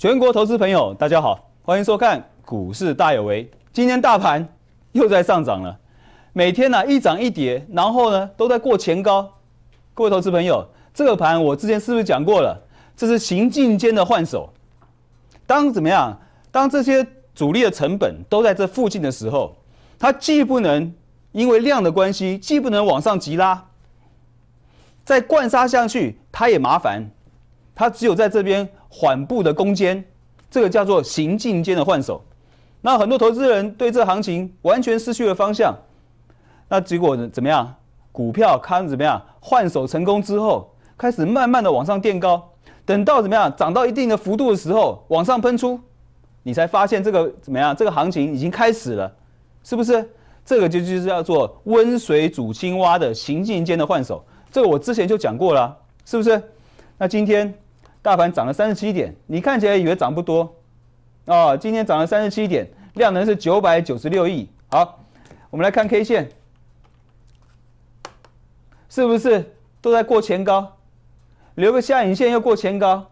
全国投资朋友，大家好，欢迎收看《股市大有为》。今天大盘又在上涨了，每天呢一涨一跌，然后呢都在过前高。各位投资朋友，这个盘我之前是不是讲过了？这是行进间的换手。当怎么样？当这些主力的成本都在这附近的时候，它既不能因为量的关系，既不能往上急拉，再灌杀下去它也麻烦，它只有在这边。缓步的攻坚，这个叫做行进间的换手。那很多投资人对这行情完全失去了方向。那结果怎么样？股票开始怎么样？换手成功之后，开始慢慢的往上垫高。等到怎么样？涨到一定的幅度的时候，往上喷出，你才发现这个怎么样？这个行情已经开始了，是不是？这个就就是叫做温水煮青蛙的行进间的换手。这个我之前就讲过了，是不是？那今天。大盘涨了三十七点，你看起来以为涨不多，哦，今天涨了三十七点，量能是九百九十六亿。好，我们来看 K 线，是不是都在过前高，留个下影线又过前高，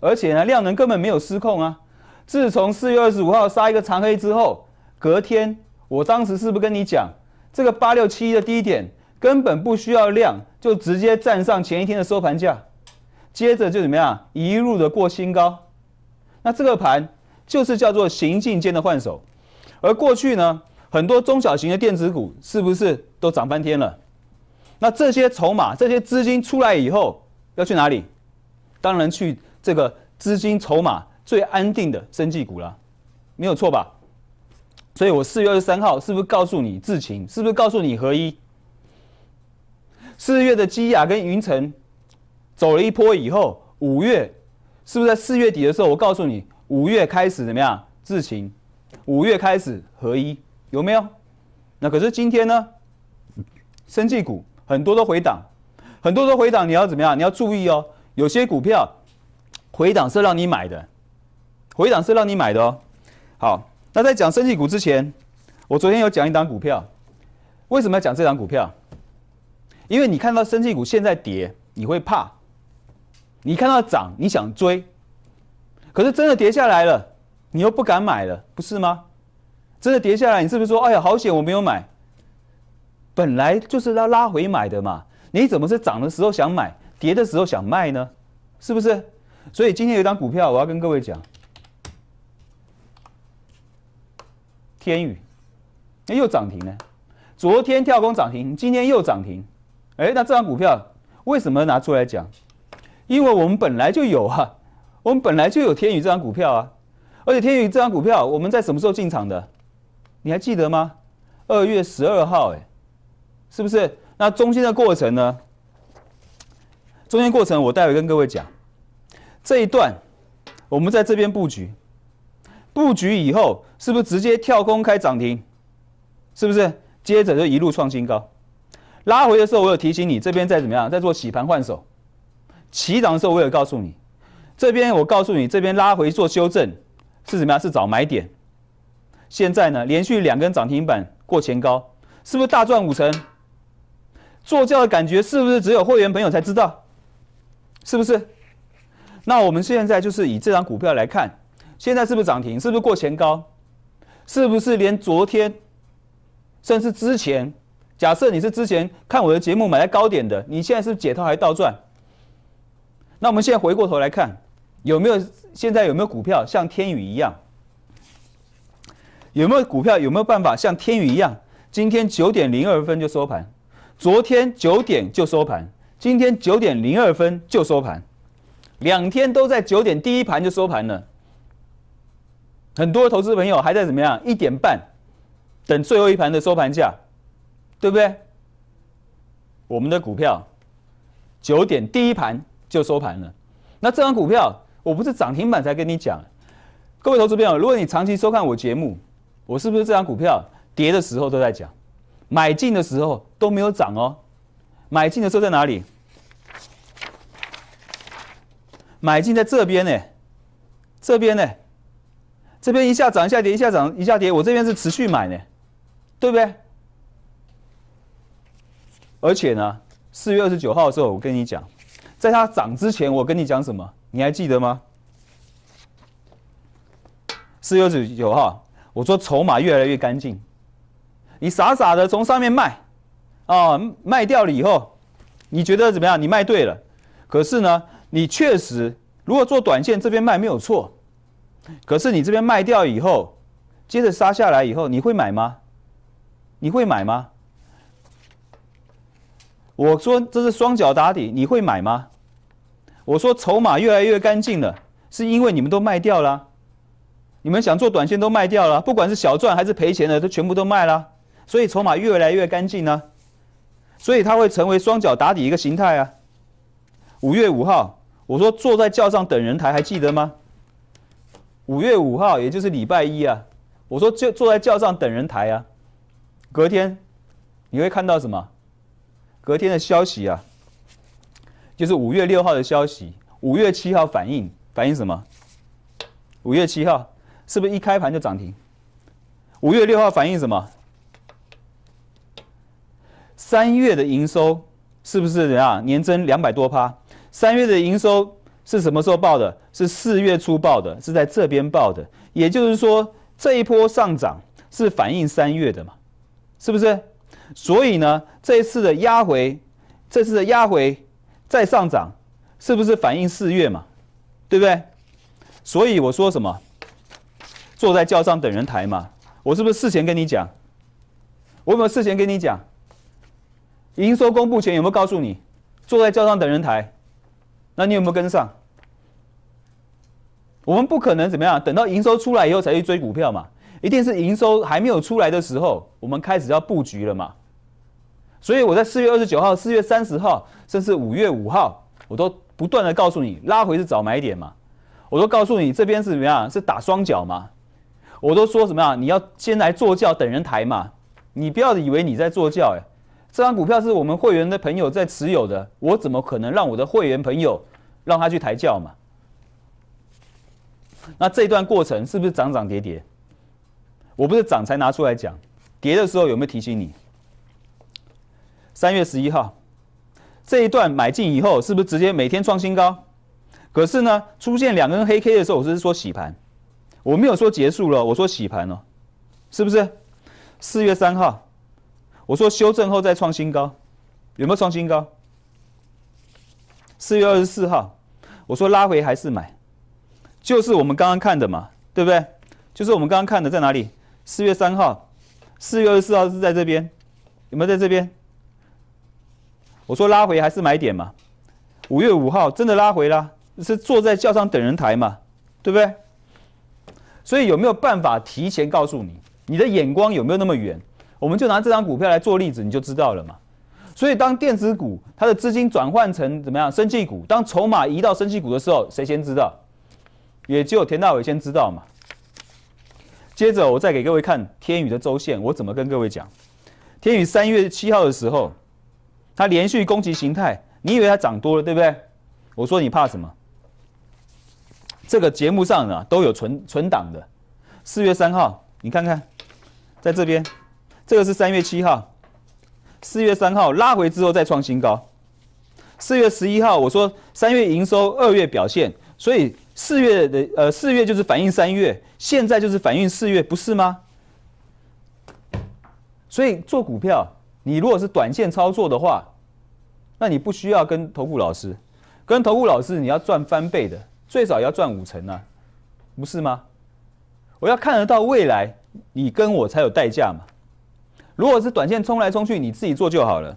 而且呢量能根本没有失控啊。自从四月二十五号杀一个长黑之后，隔天我当时是不是跟你讲，这个八六七一的低点根本不需要量，就直接站上前一天的收盘价。接着就怎么样，一路的过新高，那这个盘就是叫做行进间的换手，而过去呢，很多中小型的电子股是不是都涨翻天了？那这些筹码、这些资金出来以后要去哪里？当然去这个资金筹码最安定的生计股了，没有错吧？所以我四月二十三号是不是告诉你智勤？是不是告诉你合一？四月的基亚跟云城走了一波以后，五月是不是在四月底的时候？我告诉你，五月开始怎么样？自行，五月开始合一，有没有？那可是今天呢？生技股很多都回档，很多都回档，你要怎么样？你要注意哦。有些股票回档是让你买的，回档是让你买的哦。好，那在讲生技股之前，我昨天有讲一档股票，为什么要讲这档股票？因为你看到生技股现在跌，你会怕。你看到涨，你想追，可是真的跌下来了，你又不敢买了，不是吗？真的跌下来，你是不是说：“哎呀，好险，我没有买。”本来就是要拉回买的嘛，你怎么是涨的时候想买，跌的时候想卖呢？是不是？所以今天有一张股票，我要跟各位讲，天宇，哎，又涨停了，昨天跳空涨停，今天又涨停，哎，那这张股票为什么拿出来讲？因为我们本来就有啊，我们本来就有天宇这张股票啊，而且天宇这张股票我们在什么时候进场的？你还记得吗？二月十二号，哎，是不是？那中间的过程呢？中间过程我待会跟各位讲，这一段我们在这边布局，布局以后是不是直接跳空开涨停？是不是？接着就一路创新高，拉回的时候我有提醒你，这边在怎么样，在做洗盘换手。起涨的时候，我有告诉你，这边我告诉你，这边拉回做修正是怎么样？是找买点。现在呢，连续两根涨停板过前高，是不是大赚五成？做教的感觉是不是只有会员朋友才知道？是不是？那我们现在就是以这张股票来看，现在是不是涨停？是不是过前高？是不是连昨天，甚至之前，假设你是之前看我的节目买在高点的，你现在是解套还倒赚？那我们现在回过头来看，有没有现在有没有股票像天宇一样？有没有股票有没有办法像天宇一样？今天九点零二分就收盘，昨天九点就收盘，今天九点零二分就收盘，两天都在九点第一盘就收盘了。很多投资朋友还在怎么样？一点半等最后一盘的收盘价，对不对？我们的股票九点第一盘。就收盘了。那这张股票，我不是涨停板才跟你讲。各位投资朋友，如果你长期收看我节目，我是不是这张股票跌的时候都在讲，买进的时候都没有涨哦？买进的时候在哪里？买进在这边呢，这边呢，这边一下涨一下跌，一下涨一下跌，我这边是持续买呢，对不对？而且呢，四月二十九号的时候，我跟你讲。在它涨之前，我跟你讲什么，你还记得吗？四月九九号，我说筹码越来越干净。你傻傻的从上面卖，哦，卖掉了以后，你觉得怎么样？你卖对了，可是呢，你确实如果做短线这边卖没有错，可是你这边卖掉以后，接着杀下来以后，你会买吗？你会买吗？我说这是双脚打底，你会买吗？我说筹码越来越干净了，是因为你们都卖掉了，你们想做短线都卖掉了，不管是小赚还是赔钱的，都全部都卖了，所以筹码越来越干净呢，所以它会成为双脚打底一个形态啊。五月五号，我说坐在轿上等人抬，还记得吗？五月五号，也就是礼拜一啊，我说就坐在轿上等人抬啊，隔天你会看到什么？隔天的消息啊。就是五月六号的消息，五月七号反应反应什么？五月七号是不是一开盘就涨停？五月六号反应什么？三月的营收是不是怎样年增两百多趴？三月的营收是什么时候报的？是四月初报的，是在这边报的。也就是说，这一波上涨是反映三月的嘛，是不是？所以呢，这一次的压回，这次的压回。再上涨，是不是反映四月嘛？对不对？所以我说什么？坐在轿上等人抬嘛？我是不是事前跟你讲？我有没有事前跟你讲。营收公布前有没有告诉你？坐在轿上等人抬？那你有没有跟上？我们不可能怎么样？等到营收出来以后才去追股票嘛？一定是营收还没有出来的时候，我们开始要布局了嘛？所以我在四月二十九号、四月三十号，甚至五月五号，我都不断的告诉你，拉回是早买点嘛，我都告诉你这边是怎么样，是打双脚嘛，我都说什么啊，你要先来坐轿，等人抬嘛，你不要以为你在坐轿哎，这张股票是我们会员的朋友在持有的，我怎么可能让我的会员朋友让他去抬轿嘛？那这段过程是不是涨涨跌跌？我不是涨才拿出来讲，跌的时候有没有提醒你？三月十一号，这一段买进以后，是不是直接每天创新高？可是呢，出现两根黑 K 的时候，我是说洗盘，我没有说结束了，我说洗盘哦，是不是？四月三号，我说修正后再创新高，有没有创新高？四月二十四号，我说拉回还是买，就是我们刚刚看的嘛，对不对？就是我们刚刚看的在哪里？四月三号，四月二十四号是在这边，有没有在这边？我说拉回还是买点嘛？五月五号真的拉回了，是坐在轿上等人抬嘛？对不对？所以有没有办法提前告诉你？你的眼光有没有那么远？我们就拿这张股票来做例子，你就知道了嘛。所以当电子股它的资金转换成怎么样？升气股，当筹码移到升气股的时候，谁先知道？也只有田大伟先知道嘛。接着我再给各位看天宇的周线，我怎么跟各位讲？天宇三月七号的时候。它连续攻击形态，你以为它涨多了，对不对？我说你怕什么？这个节目上啊都有存存档的。四月三号，你看看，在这边，这个是三月七号，四月三号拉回之后再创新高，四月十一号，我说三月营收，二月表现，所以四月的呃四月就是反映三月，现在就是反映四月，不是吗？所以做股票。你如果是短线操作的话，那你不需要跟投顾老师。跟投顾老师，你要赚翻倍的，最少也要赚五成啊，不是吗？我要看得到未来，你跟我才有代价嘛。如果是短线冲来冲去，你自己做就好了。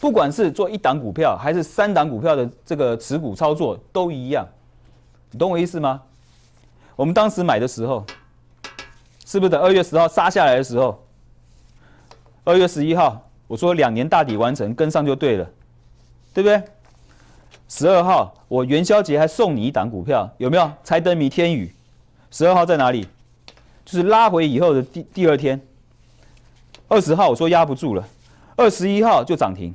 不管是做一档股票还是三档股票的这个持股操作，都一样。你懂我意思吗？我们当时买的时候，是不是等二月十号杀下来的时候，二月十一号？我说两年大底完成，跟上就对了，对不对？十二号我元宵节还送你一档股票，有没有？猜灯谜天宇，十二号在哪里？就是拉回以后的第第二天。二十号我说压不住了，二十一号就涨停。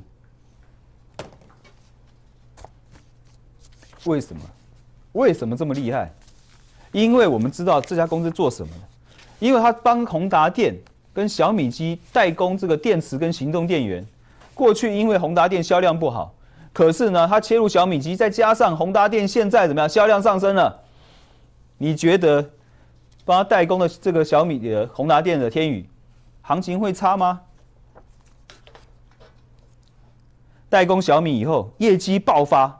为什么？为什么这么厉害？因为我们知道这家公司做什么的，因为他帮宏达电。跟小米机代工这个电池跟行动电源，过去因为宏达电销量不好，可是呢，它切入小米机，再加上宏达电现在怎么样，销量上升了，你觉得帮它代工的这个小米的宏达电的天宇，行情会差吗？代工小米以后业绩爆发，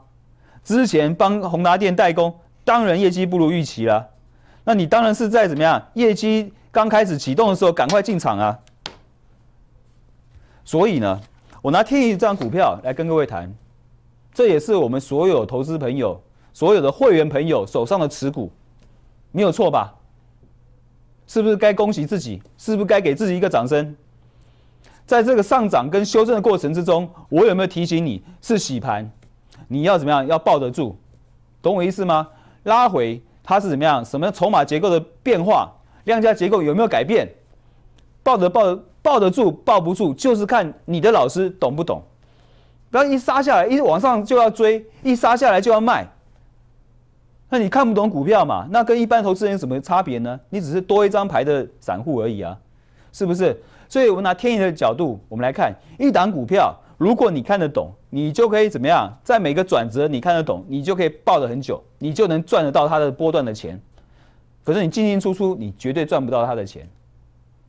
之前帮宏达电代工，当然业绩不如预期了，那你当然是在怎么样业绩？刚开始启动的时候，赶快进场啊！所以呢，我拿天亿这张股票来跟各位谈，这也是我们所有投资朋友、所有的会员朋友手上的持股，没有错吧？是不是该恭喜自己？是不是该给自己一个掌声？在这个上涨跟修正的过程之中，我有没有提醒你？是洗盘，你要怎么样？要抱得住，懂我意思吗？拉回它是怎么样？什么筹码结构的变化？量价结构有没有改变？抱得抱抱得住，抱不住就是看你的老师懂不懂。不要一杀下来，一往上就要追，一杀下来就要卖。那你看不懂股票嘛？那跟一般投资人有什么差别呢？你只是多一张牌的散户而已啊，是不是？所以，我们拿天意的角度，我们来看一档股票，如果你看得懂，你就可以怎么样？在每个转折，你看得懂，你就可以抱得很久，你就能赚得到它的波段的钱。可是你进进出出，你绝对赚不到他的钱。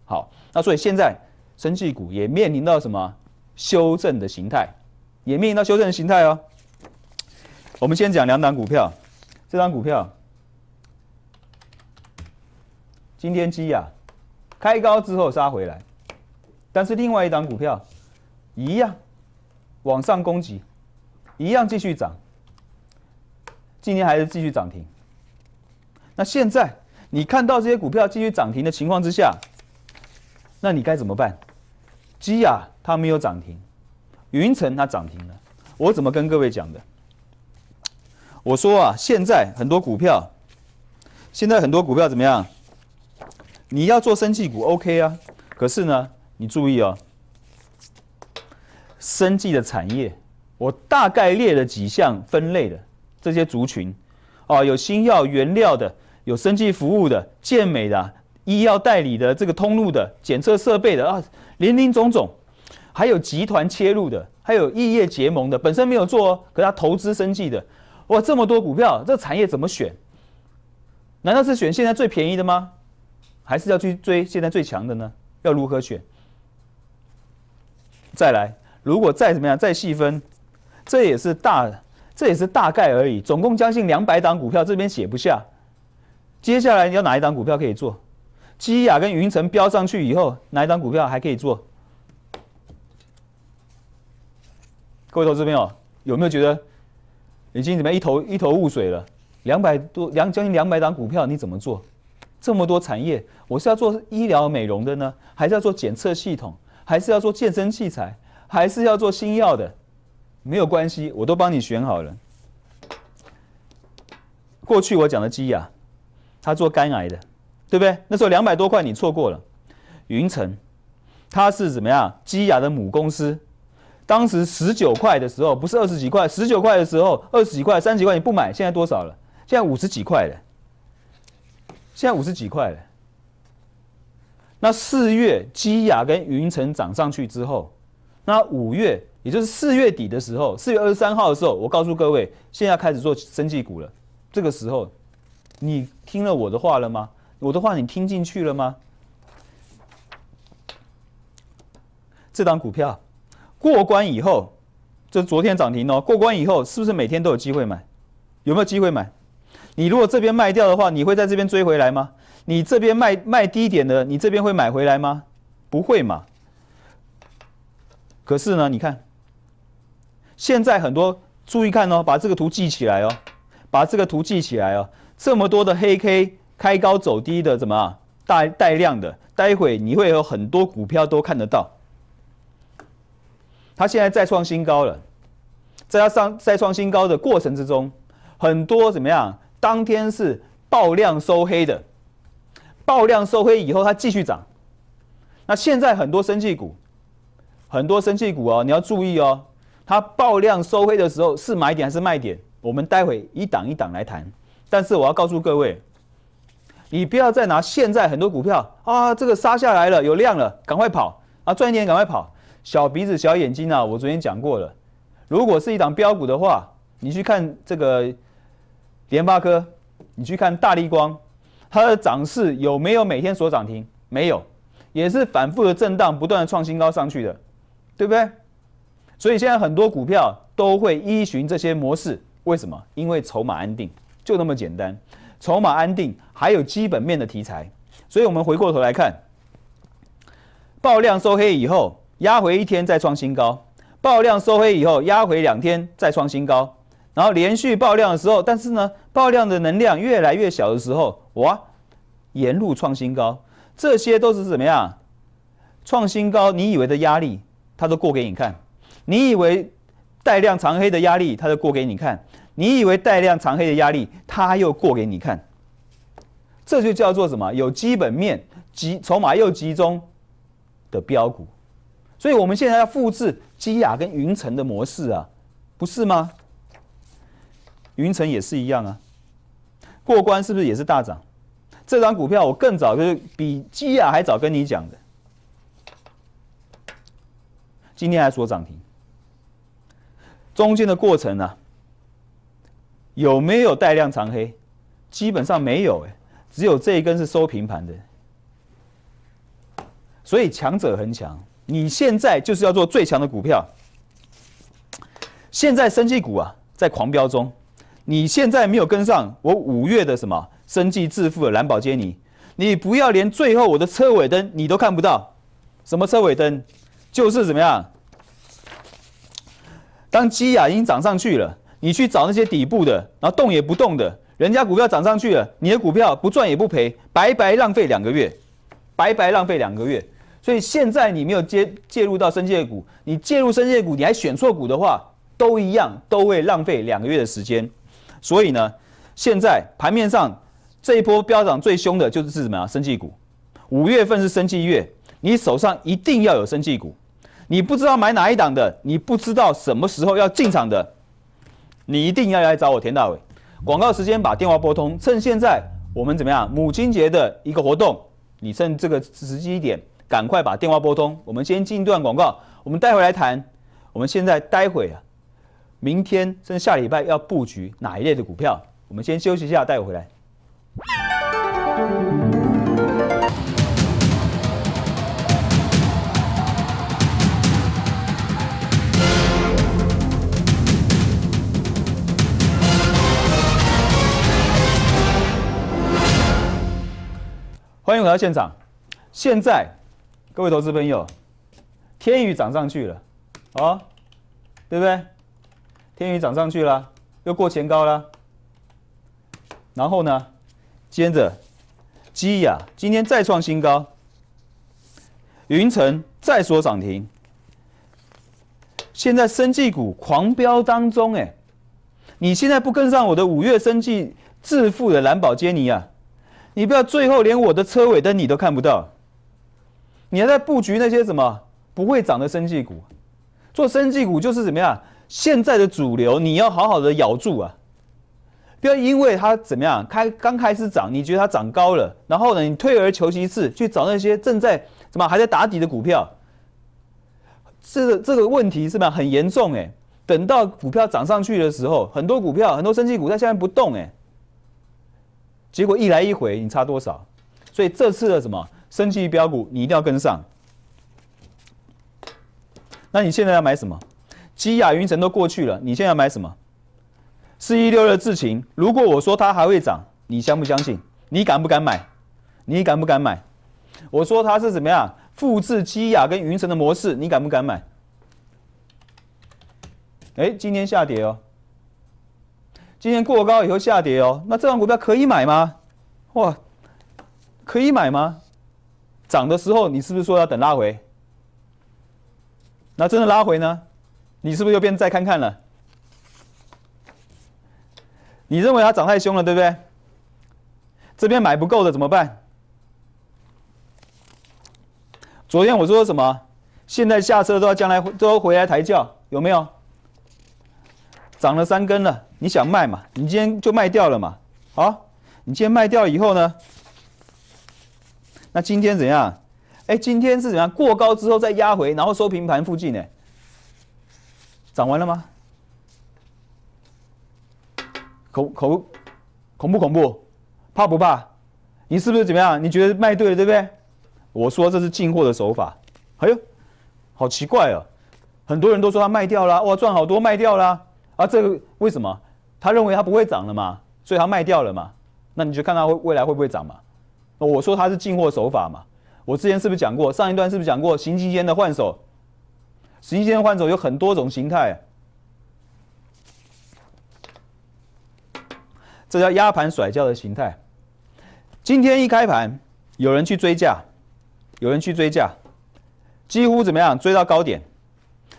好，那所以现在生技股也面临到什么修正的形态，也面临到修正的形态哦。我们先讲两档股票，这张股票今天鸡呀开高之后杀回来，但是另外一档股票一样往上攻击，一样继续涨，今天还是继续涨停。那现在。你看到这些股票继续涨停的情况之下，那你该怎么办？基亚它没有涨停；云城它涨停了。我怎么跟各位讲的？我说啊，现在很多股票，现在很多股票怎么样？你要做生技股 OK 啊，可是呢，你注意哦，生技的产业，我大概列了几项分类的这些族群，哦，有新药原料的。有生技服务的、健美的、医药代理的、这个通路的、检测设备的啊，林林总总，还有集团切入的，还有异业结盟的，本身没有做，可他投资生技的，哇，这么多股票，这产业怎么选？难道是选现在最便宜的吗？还是要去追现在最强的呢？要如何选？再来，如果再怎么样再细分，这也是大，这也是大概而已，总共将近两百档股票，这边写不下。接下来你要哪一档股票可以做？基亚跟云层飙上去以后，哪一档股票还可以做？各位投资朋友，有没有觉得已经怎么一头一头雾水了？两百多两将近两百档股票，你怎么做？这么多产业，我是要做医疗美容的呢，还是要做检测系统，还是要做健身器材，还是要做新药的？没有关系，我都帮你选好了。过去我讲的基雅。他做肝癌的，对不对？那时候两百多块，你错过了。云城，他是怎么样？基雅的母公司，当时十九块的时候，不是二十几块，十九块的时候，二十几块、三十几块，你不买，现在多少了？现在五十几块了。现在五十几块了。那四月基雅跟云城涨上去之后，那五月，也就是四月底的时候，四月二十三号的时候，我告诉各位，现在开始做生技股了。这个时候，你。听了我的话了吗？我的话你听进去了吗？这档股票过关以后，这昨天涨停哦。过关以后是不是每天都有机会买？有没有机会买？你如果这边卖掉的话，你会在这边追回来吗？你这边卖卖低点的，你这边会买回来吗？不会嘛。可是呢，你看，现在很多注意看哦，把这个图记起来哦，把这个图记起来哦。这么多的黑 K 开高走低的怎么啊？带带量的，待会你会有很多股票都看得到。它现在再创新高了，在它上再创新高的过程之中，很多怎么样？当天是爆量收黑的，爆量收黑以后它继续涨。那现在很多生气股，很多生气股哦，你要注意哦，它爆量收黑的时候是买点还是卖点？我们待会一档一档来谈。但是我要告诉各位，你不要再拿现在很多股票啊，这个杀下来了，有量了，赶快跑啊！赚一点赶快跑，小鼻子小眼睛啊！我昨天讲过了，如果是一档标股的话，你去看这个联发科，你去看大立光，它的涨势有没有每天锁涨停？没有，也是反复的震荡，不断的创新高上去的，对不对？所以现在很多股票都会依循这些模式，为什么？因为筹码安定。就那么简单，筹码安定，还有基本面的题材，所以我们回过头来看，爆量收黑以后压回一天再创新高，爆量收黑以后压回两天再创新高，然后连续爆量的时候，但是呢，爆量的能量越来越小的时候，哇，沿路创新高，这些都是怎么样？创新高，你以为的压力，它都过给你看，你以为带量长黑的压力，它都过给你看。你以为带量长黑的压力，它又过给你看，这就叫做什么？有基本面集筹码又集中，的标股，所以我们现在要复制基亚跟云层的模式啊，不是吗？云层也是一样啊，过关是不是也是大涨？这张股票我更早就是比基亚还早跟你讲的，今天还锁涨停，中间的过程呢？有没有带量长黑？基本上没有，哎，只有这一根是收平盘的。所以强者恒强，你现在就是要做最强的股票。现在生技股啊，在狂飙中，你现在没有跟上我五月的什么生技致富的蓝宝坚尼，你不要连最后我的车尾灯你都看不到。什么车尾灯？就是怎么样？当鸡亚已经涨上去了。你去找那些底部的，然后动也不动的，人家股票涨上去了，你的股票不赚也不赔，白白浪费两个月，白白浪费两个月。所以现在你没有介介入到生绩股，你介入生绩股，你还选错股的话，都一样都会浪费两个月的时间。所以呢，现在盘面上这一波飙涨最凶的就是是什么啊？生技股。五月份是生技月，你手上一定要有生技股。你不知道买哪一档的，你不知道什么时候要进场的。你一定要来找我，田大伟。广告时间，把电话拨通。趁现在，我们怎么样？母亲节的一个活动，你趁这个时机点，赶快把电话拨通。我们先进一段广告，我们待会来谈。我们现在待会啊，明天甚至下礼拜要布局哪一类的股票？我们先休息一下，待会回来。欢迎回到现场。现在，各位投资朋友，天宇涨上去了，哦，对不对？天宇涨上去了，又过前高了。然后呢？接着，基亚今天再创新高。云城再缩涨停。现在生技股狂飙当中，哎，你现在不跟上我的五月生技致富的蓝宝坚尼啊？你不要最后连我的车尾灯你都看不到，你还在布局那些什么不会涨的生技股，做生技股就是怎么样现在的主流你要好好的咬住啊，不要因为它怎么样开刚开始涨，你觉得它涨高了，然后呢你退而求其次去找那些正在怎么还在打底的股票，这个这个问题是吧很严重哎，等到股票涨上去的时候，很多股票很多生技股在下面不动哎。结果一来一回，你差多少？所以这次的什么升级标股，你一定要跟上。那你现在要买什么？基亚云城都过去了，你现在要买什么？四一六的智勤，如果我说它还会涨，你相不相信？你敢不敢买？你敢不敢买？我说它是怎么样复制基亚跟云城的模式？你敢不敢买？哎，今天下跌哦。今天过高以后下跌哦，那这档股票可以买吗？哇，可以买吗？涨的时候你是不是说要等拉回？那真的拉回呢，你是不是又变再看看了？你认为它涨太凶了，对不对？这边买不够的怎么办？昨天我说什么？现在下车都要将来都回来抬轿，有没有？涨了三根了，你想卖嘛？你今天就卖掉了嘛？好，你今天卖掉以后呢？那今天怎样？哎，今天是怎样？过高之后再压回，然后收平盘附近呢？涨完了吗？恐恐恐怖恐怖，怕不怕？你是不是怎么样？你觉得卖对了，对不对？我说这是进货的手法。哎呦，好奇怪哦！很多人都说他卖掉了，哇，赚好多，卖掉了。啊，这个为什么？他认为它不会涨了嘛，所以他卖掉了嘛。那你就看它会未来会不会涨嘛。我说它是进货手法嘛。我之前是不是讲过？上一段是不是讲过行期间的换手？行期间换手有很多种形态，这叫压盘甩掉的形态。今天一开盘，有人去追价，有人去追价，几乎怎么样？追到高点。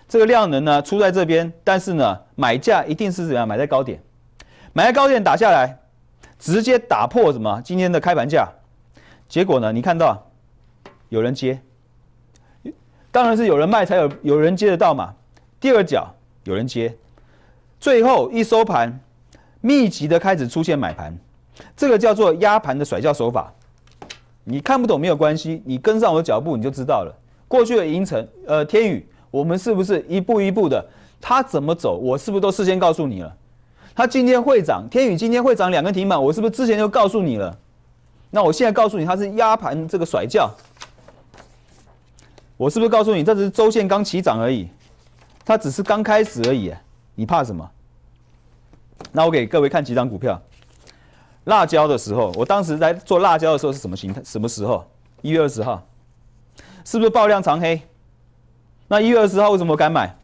这个量能呢出在这边，但是呢买价一定是怎样买在高点，买在高点打下来，直接打破什么今天的开盘价，结果呢你看到有人接，当然是有人卖才有有人接得到嘛。第二脚有人接，最后一收盘密集的开始出现买盘，这个叫做压盘的甩轿手法。你看不懂没有关系，你跟上我的脚步你就知道了。过去的银城呃天宇。我们是不是一步一步的？他怎么走？我是不是都事先告诉你了？他今天会涨，天宇今天会涨两根停板，我是不是之前就告诉你了？那我现在告诉你，它是压盘这个甩轿，我是不是告诉你这只是周线刚起涨而已？它只是刚开始而已，你怕什么？那我给各位看几张股票，辣椒的时候，我当时在做辣椒的时候是什么形态？什么时候？一月二十号，是不是爆量长黑？那一月二十号为什么敢买？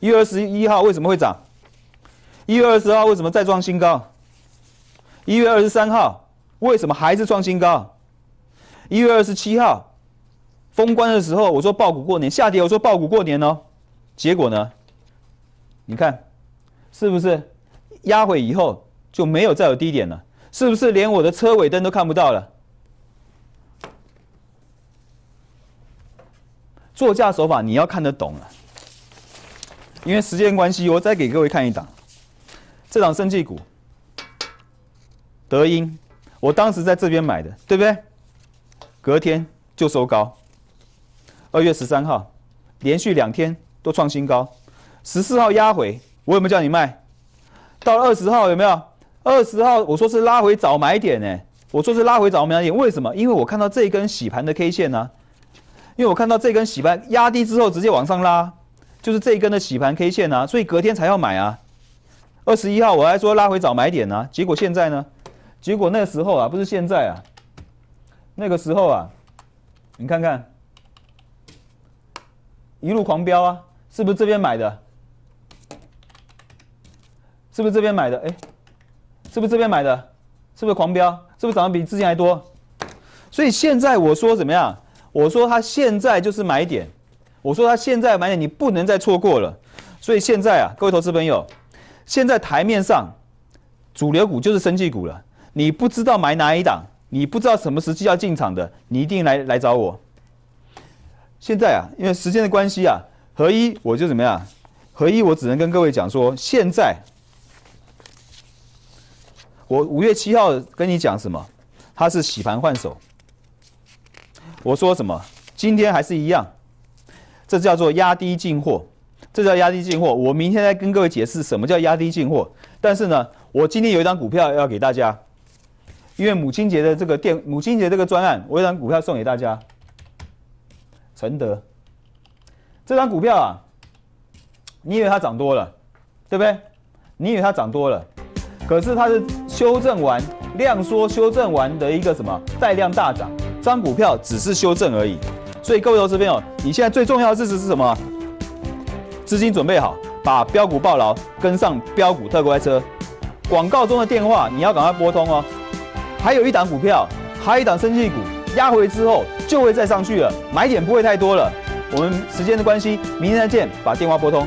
一月二十一号为什么会涨？一月二十号为什么再创新高？一月二十三号为什么还是创新高？一月二十七号封关的时候，我说爆股过年下跌，我说爆股过年哦，结果呢？你看是不是压回以后就没有再有低点了？是不是连我的车尾灯都看不到了？作价手法你要看得懂了，因为时间关系，我再给各位看一档，这档生技股德英，我当时在这边买的，对不对？隔天就收高，二月十三号连续两天都创新高，十四号压回，我有没有叫你卖？到了二十号有没有？二十号我说是拉回早买点呢，我说是拉回早买点，为什么？因为我看到这一根洗盘的 K 线呢。因为我看到这根洗盘压低之后直接往上拉，就是这一根的洗盘 K 线啊，所以隔天才要买啊。二十一号我还说拉回早买点啊，结果现在呢？结果那时候啊，不是现在啊，那个时候啊，你看看，一路狂飙啊，是不是这边买的？是不是这边买的？哎，是不是这边买的？是不是狂飙？是不是涨的比之前还多？所以现在我说怎么样？我说他现在就是买点，我说他现在买点，你不能再错过了。所以现在啊，各位投资朋友，现在台面上主流股就是升绩股了。你不知道买哪一档，你不知道什么时机要进场的，你一定来来找我。现在啊，因为时间的关系啊，合一我就怎么样？合一我只能跟各位讲说，现在我五月七号跟你讲什么？他是洗盘换手。我说什么？今天还是一样，这叫做压低进货，这叫压低进货。我明天再跟各位解释什么叫压低进货。但是呢，我今天有一张股票要给大家，因为母亲节的这个电，母亲节这个专案，我一张股票送给大家，承德。这张股票啊，你以为它涨多了，对不对？你以为它涨多了，可是它是修正完量缩修正完的一个什么带量大涨。张股票只是修正而已，所以各位投资朋友，你现在最重要的事情是什么？资金准备好，把标股抱牢，跟上标股特快车。广告中的电话你要赶快拨通哦。还有一档股票，还有一档升气股，压回之后就会再上去了，买点不会太多了。我们时间的关系，明天再见，把电话拨通。